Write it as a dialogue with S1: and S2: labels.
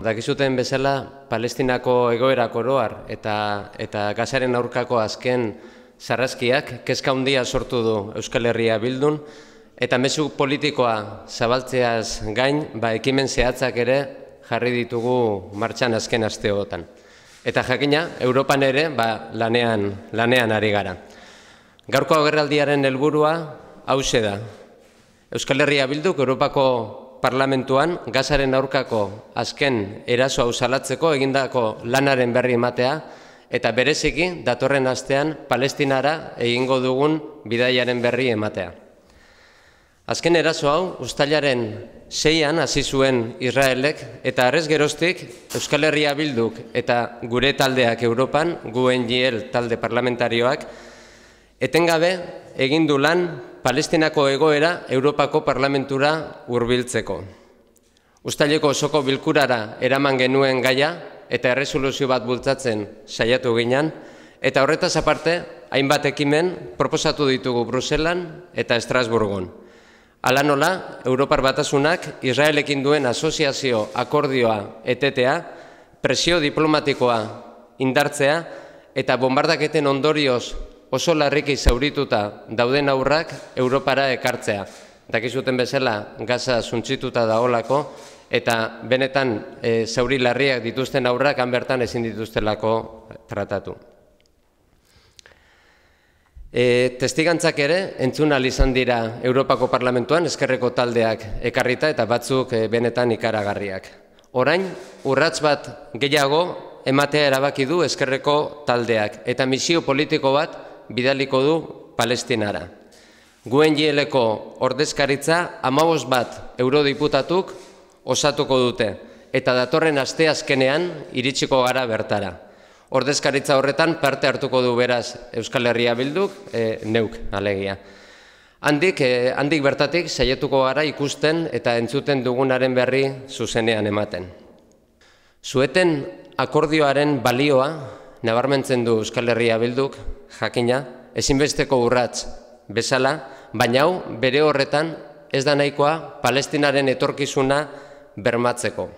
S1: Dakizuten bezala, Palestinako egoera koroar eta, eta gazaren aurkako azken zarraskiak kezka handia sortu du Euskal Herria bildun, eta mesu politikoa zabaltzeaz gain, ba ekimen zehatzak ere jarri ditugu martxan azken asteotan. Eta jakina, Europan ere ba, lanean, lanean ari gara. Gaurko agerraldiaren helburua hause da. Euskal Herria bilduk, Europako parlamentuan gazaren aurkako azken eraso hau egindako lanaren berri ematea eta bereziki datorren astean palestinara egingo dugun bidaiaren berri ematea. Azken eraso hau ustailaren zeian hasi zuen Israelek eta arrez geroztik Euskal Herria Bilduk eta gure taldeak Europan, guen jiel talde parlamentarioak, etengabe egin du lan Palestinako egoera Europako Parlamentura hurbiltzeko. Ustaileko osoko bilkurara eraman genuen gaia eta erresoluzio bat bultzatzen saiatu ginean eta horretaz aparte hainbat ekimen proposatu ditugu Bruselan eta Estrasburgon. Hala nola, Europar Batasunak Israelekin duen asoziazio akordioa etetea, presio diplomatikoa indartzea eta bombardaketen ondorioz oso larriki zaurituta dauden aurrak Europara ekartzea. Dakizuten bezala gaza zuntzituta daolako eta benetan e, zauri larriak dituzten aurrak han bertan ezin dituztelako tratatu. E, testigantzak ere entzuna izan dira Europako Parlamentuan eskerreko taldeak ekarrita eta batzuk eh, benetan ikaragarriak. Orain urrats bat gehiago ematea erabaki du eskerreko taldeak eta misio politiko bat bidaliko du Palestinara. Guen jieleko ordezkaritza amabos bat eurodiputatuk osatuko dute, eta datorren aste azkenean iritsiko gara bertara. Ordezkaritza horretan parte hartuko du beraz Euskal Herria Bilduk, e, neuk, alegia. Handik, e, handik bertatik saietuko gara ikusten eta entzuten dugunaren berri zuzenean ematen. Zueten akordioaren balioa nabarmentzen du Euskal Herria bilduk, jakina, ezinbesteko urratz bezala, baina hau bere horretan ez da nahikoa palestinaren etorkizuna bermatzeko.